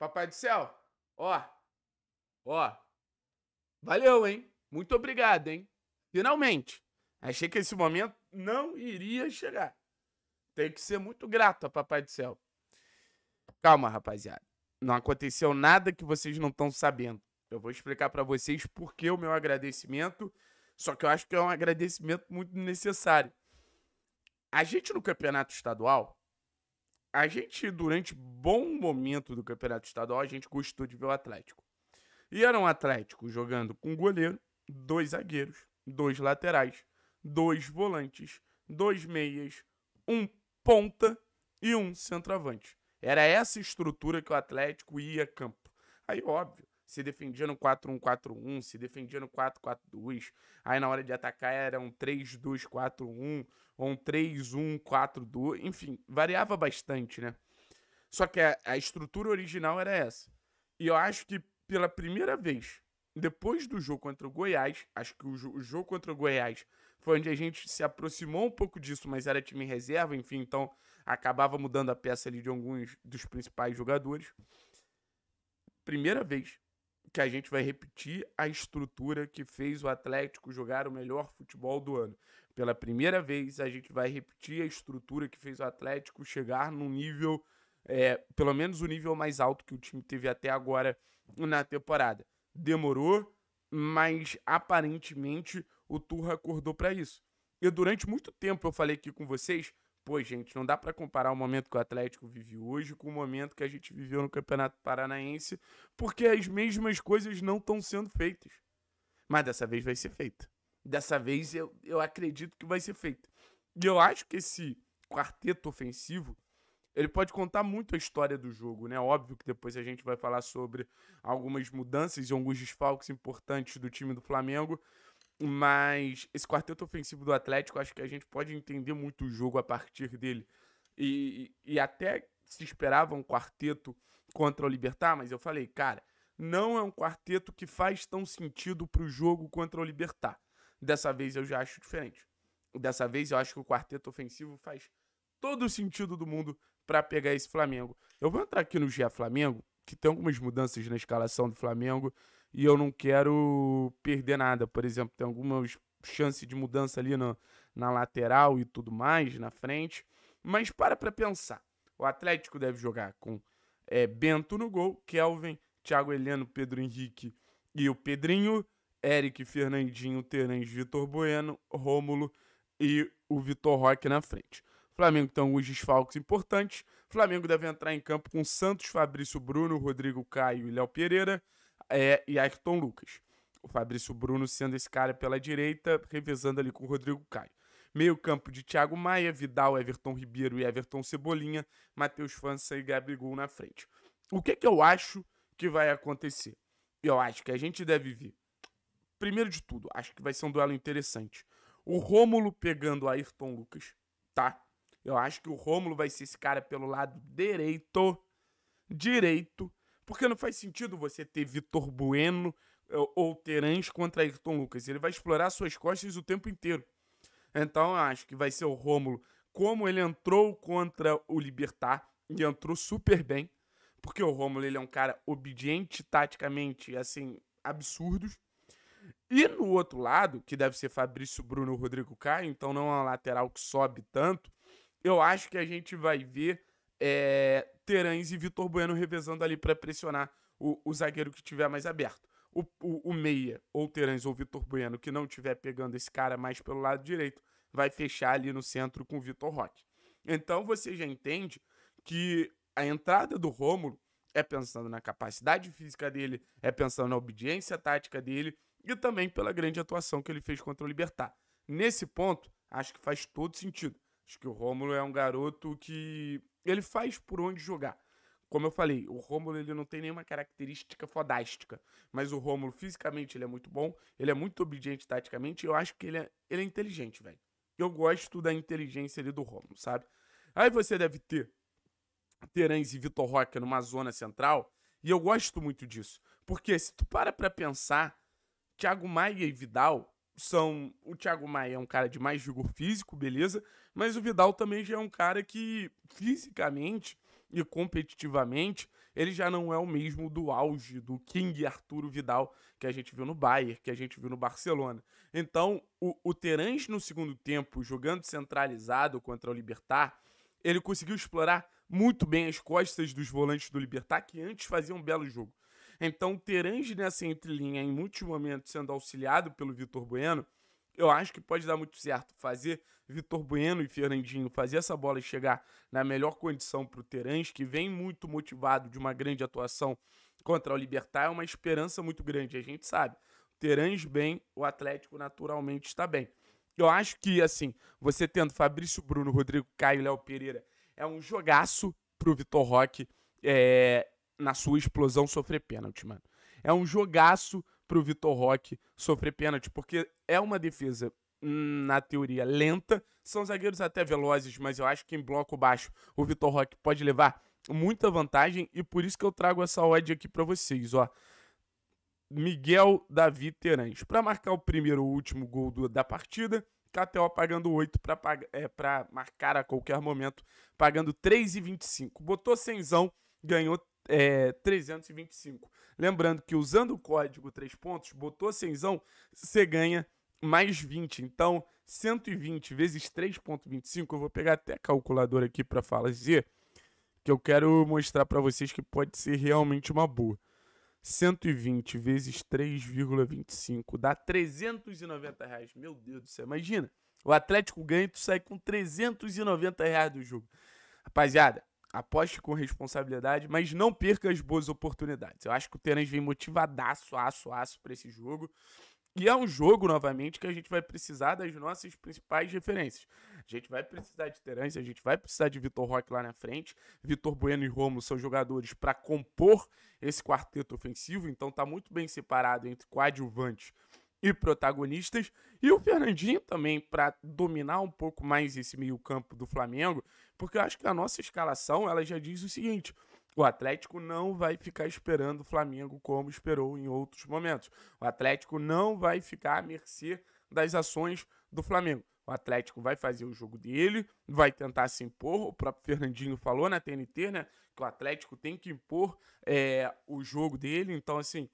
Papai do céu, ó, ó, valeu, hein? Muito obrigado, hein? Finalmente. Achei que esse momento não iria chegar. Tem que ser muito grato a Papai do Céu. Calma, rapaziada. Não aconteceu nada que vocês não estão sabendo. Eu vou explicar para vocês por que o meu agradecimento, só que eu acho que é um agradecimento muito necessário. A gente no campeonato estadual, a gente, durante bom momento do Campeonato Estadual, a gente gostou de ver o Atlético. E era um Atlético jogando com goleiro, dois zagueiros, dois laterais, dois volantes, dois meias, um ponta e um centroavante. Era essa estrutura que o Atlético ia a campo. Aí, óbvio, se defendia no 4-1-4-1, se defendia no 4-4-2. Aí, na hora de atacar, era um 3-2-4-1, ou um 3, 1, 4, 2, enfim, variava bastante, né? Só que a, a estrutura original era essa. E eu acho que pela primeira vez, depois do jogo contra o Goiás, acho que o, o jogo contra o Goiás foi onde a gente se aproximou um pouco disso, mas era time reserva, enfim, então acabava mudando a peça ali de alguns dos principais jogadores. Primeira vez que a gente vai repetir a estrutura que fez o Atlético jogar o melhor futebol do ano. Pela primeira vez, a gente vai repetir a estrutura que fez o Atlético chegar no nível, é, pelo menos o nível mais alto que o time teve até agora na temporada. Demorou, mas aparentemente o Turra acordou para isso. E durante muito tempo eu falei aqui com vocês pô, gente, não dá para comparar o momento que o Atlético vive hoje com o momento que a gente viveu no Campeonato Paranaense, porque as mesmas coisas não estão sendo feitas. Mas dessa vez vai ser feita. Dessa vez eu, eu acredito que vai ser feita. E eu acho que esse quarteto ofensivo, ele pode contar muito a história do jogo, né? Óbvio que depois a gente vai falar sobre algumas mudanças e alguns desfalques importantes do time do Flamengo, mas esse quarteto ofensivo do Atlético, acho que a gente pode entender muito o jogo a partir dele. E, e até se esperava um quarteto contra o Libertar, mas eu falei, cara, não é um quarteto que faz tão sentido para o jogo contra o Libertar. Dessa vez eu já acho diferente. Dessa vez eu acho que o quarteto ofensivo faz todo o sentido do mundo para pegar esse Flamengo. Eu vou entrar aqui no GE Flamengo, que tem algumas mudanças na escalação do Flamengo e eu não quero perder nada. Por exemplo, tem alguma chance de mudança ali na, na lateral e tudo mais, na frente. Mas para para pensar. O Atlético deve jogar com é, Bento no gol, Kelvin, Thiago Heleno, Pedro Henrique e o Pedrinho, Eric, Fernandinho, Terence, Vitor Bueno, Rômulo e o Vitor Roque na frente. Flamengo tem alguns desfalques importantes. Flamengo deve entrar em campo com Santos, Fabrício Bruno, Rodrigo Caio e Léo Pereira é, e Ayrton Lucas. O Fabrício Bruno sendo esse cara pela direita, revezando ali com o Rodrigo Caio. Meio campo de Thiago Maia, Vidal, Everton Ribeiro e Everton Cebolinha, Matheus França e Gabigol na frente. O que, que eu acho que vai acontecer? Eu acho que a gente deve ver. Primeiro de tudo, acho que vai ser um duelo interessante. O Rômulo pegando o Ayrton Lucas, tá? Eu acho que o Rômulo vai ser esse cara pelo lado direito. Direito porque não faz sentido você ter Vitor Bueno eh, ou Terãs contra Ayrton Lucas. Ele vai explorar suas costas o tempo inteiro. Então, acho que vai ser o Rômulo. Como ele entrou contra o Libertar e entrou super bem, porque o Rômulo ele é um cara obediente taticamente, assim, absurdos. E no outro lado, que deve ser Fabrício Bruno Rodrigo Caio, então não é uma lateral que sobe tanto, eu acho que a gente vai ver é, Terãs e Vitor Bueno revezando ali para pressionar o, o, zagueiro que tiver mais aberto. O, o, o meia, ou Terãs ou Vitor Bueno, que não tiver pegando esse cara mais pelo lado direito, vai fechar ali no centro com o Vitor Roque. Então você já entende que a entrada do Rômulo é pensando na capacidade física dele, é pensando na obediência tática dele e também pela grande atuação que ele fez contra o Libertar. Nesse ponto, acho que faz todo sentido. Acho que o Rômulo é um garoto que ele faz por onde jogar. Como eu falei, o Rômulo ele não tem nenhuma característica fodástica, mas o Rômulo fisicamente ele é muito bom, ele é muito obediente taticamente, e eu acho que ele é, ele é inteligente, velho. Eu gosto da inteligência ali do Rômulo, sabe? Aí você deve ter Terãs e Vitor Roque numa zona central, e eu gosto muito disso, porque se tu para pra pensar, Thiago Maia e Vidal são. O Thiago Maia é um cara de mais vigor físico, beleza? Mas o Vidal também já é um cara que, fisicamente e competitivamente, ele já não é o mesmo do auge do King Arturo Vidal que a gente viu no Bayern, que a gente viu no Barcelona. Então, o, o no segundo tempo, jogando centralizado contra o Libertar, ele conseguiu explorar muito bem as costas dos volantes do Libertar, que antes faziam um belo jogo. Então, ter Ange nessa né, entrelinha, em muitos momentos, sendo auxiliado pelo Vitor Bueno, eu acho que pode dar muito certo fazer Vitor Bueno e Fernandinho fazer essa bola chegar na melhor condição para o Terãs, que vem muito motivado de uma grande atuação contra o Libertar, é uma esperança muito grande, a gente sabe. Terãs bem, o Atlético naturalmente está bem. Eu acho que, assim, você tendo Fabrício Bruno, Rodrigo Caio, Léo Pereira, é um jogaço para o Vitor Roque. É, na sua explosão, sofrer pênalti, mano. É um jogaço pro Vitor Roque sofrer pênalti, porque é uma defesa, hum, na teoria, lenta. São zagueiros até velozes, mas eu acho que em bloco baixo o Vitor Roque pode levar muita vantagem e por isso que eu trago essa odd aqui para vocês, ó. Miguel Davi Terães, Para marcar o primeiro ou último gol do, da partida, KTO pagando 8 para é, pra marcar a qualquer momento, pagando 3,25. Botou 100, ganhou é, 325. Lembrando que usando o código 3 pontos, botou cenzão, você ganha mais 20. Então, 120 vezes 3.25, eu vou pegar até a calculadora aqui para fazer, que eu quero mostrar para vocês que pode ser realmente uma boa. 120 vezes 3,25 dá 390 reais. Meu Deus do céu, imagina. O Atlético ganha e tu sai com 390 reais do jogo. Rapaziada, aposte com responsabilidade, mas não perca as boas oportunidades. Eu acho que o Terence vem motivadaço, aço, aço para esse jogo. E é um jogo, novamente, que a gente vai precisar das nossas principais referências. A gente vai precisar de Terence, a gente vai precisar de Vitor Roque lá na frente. Vitor Bueno e Romo são jogadores para compor esse quarteto ofensivo, então tá muito bem separado entre coadjuvantes e protagonistas. E o Fernandinho também para dominar um pouco mais esse meio-campo do Flamengo, porque eu acho que a nossa escalação ela já diz o seguinte: o Atlético não vai ficar esperando o Flamengo como esperou em outros momentos. O Atlético não vai ficar à mercê das ações do Flamengo. O Atlético vai fazer o jogo dele, vai tentar se impor. O próprio Fernandinho falou na TNT, né? Que o Atlético tem que impor é, o jogo dele. Então, assim,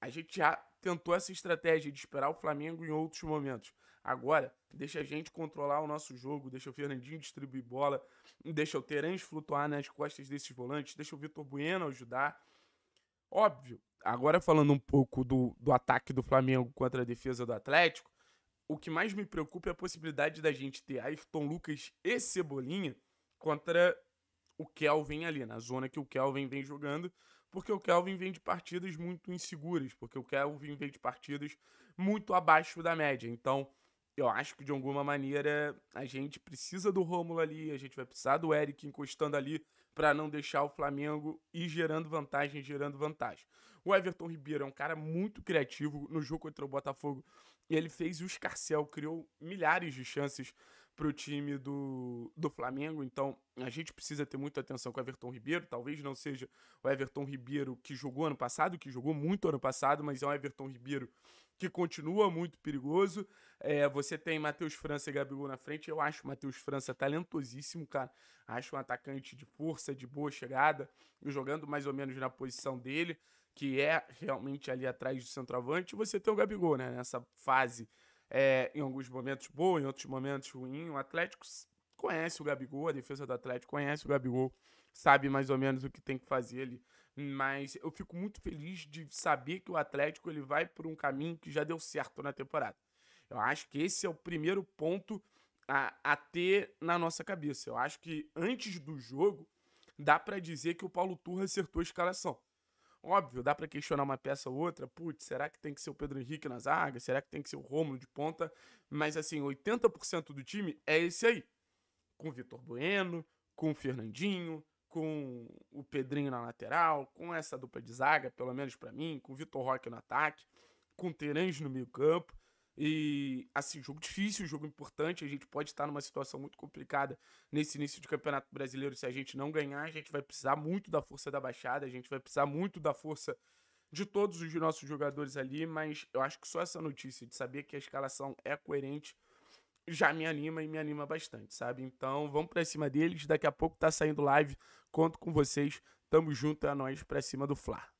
a gente já tentou essa estratégia de esperar o Flamengo em outros momentos. Agora, deixa a gente controlar o nosso jogo, deixa o Fernandinho distribuir bola, deixa o Terence flutuar nas costas desses volantes, deixa o Vitor Bueno ajudar. Óbvio, agora falando um pouco do, do ataque do Flamengo contra a defesa do Atlético, o que mais me preocupa é a possibilidade da gente ter Ayrton Lucas e Cebolinha contra o Kelvin ali, na zona que o Kelvin vem jogando porque o Kelvin vem de partidas muito inseguras, porque o Kelvin vem de partidas muito abaixo da média. Então, eu acho que de alguma maneira a gente precisa do Rômulo ali, a gente vai precisar do Eric encostando ali para não deixar o Flamengo ir gerando vantagem, gerando vantagem. O Everton Ribeiro é um cara muito criativo no jogo contra o Botafogo. Ele fez o escarcel, criou milhares de chances para o time do, do Flamengo. Então a gente precisa ter muita atenção com o Everton Ribeiro. Talvez não seja o Everton Ribeiro que jogou ano passado, que jogou muito ano passado, mas é um Everton Ribeiro que continua muito perigoso. É, você tem Matheus França e Gabigol na frente. Eu acho o Matheus França talentosíssimo, cara. Acho um atacante de força, de boa chegada, jogando mais ou menos na posição dele, que é realmente ali atrás do centroavante. você tem o Gabigol, né? Nessa fase é, em alguns momentos boa, em outros momentos ruim. O Atlético conhece o Gabigol, a defesa do Atlético conhece o Gabigol, sabe mais ou menos o que tem que fazer ali. Mas eu fico muito feliz de saber que o Atlético ele vai por um caminho que já deu certo na temporada. Eu acho que esse é o primeiro ponto a, a ter na nossa cabeça. Eu acho que antes do jogo dá para dizer que o Paulo Turra acertou a escalação. Óbvio, dá para questionar uma peça ou outra. Putz, será que tem que ser o Pedro Henrique na zaga? Será que tem que ser o Romulo de ponta? Mas assim, 80% do time é esse aí. Com o Vitor Bueno, com o Fernandinho, com o Pedrinho na lateral, com essa dupla de zaga, pelo menos para mim, com o Vitor Roque no ataque, com o Terãs no meio campo. E, assim, jogo difícil, jogo importante. A gente pode estar numa situação muito complicada nesse início de Campeonato Brasileiro. Se a gente não ganhar, a gente vai precisar muito da força da Baixada, a gente vai precisar muito da força de todos os nossos jogadores ali. Mas eu acho que só essa notícia de saber que a escalação é coerente já me anima e me anima bastante, sabe? Então vamos pra cima deles. Daqui a pouco tá saindo live. Conto com vocês. Tamo junto, é nóis pra cima do Fla.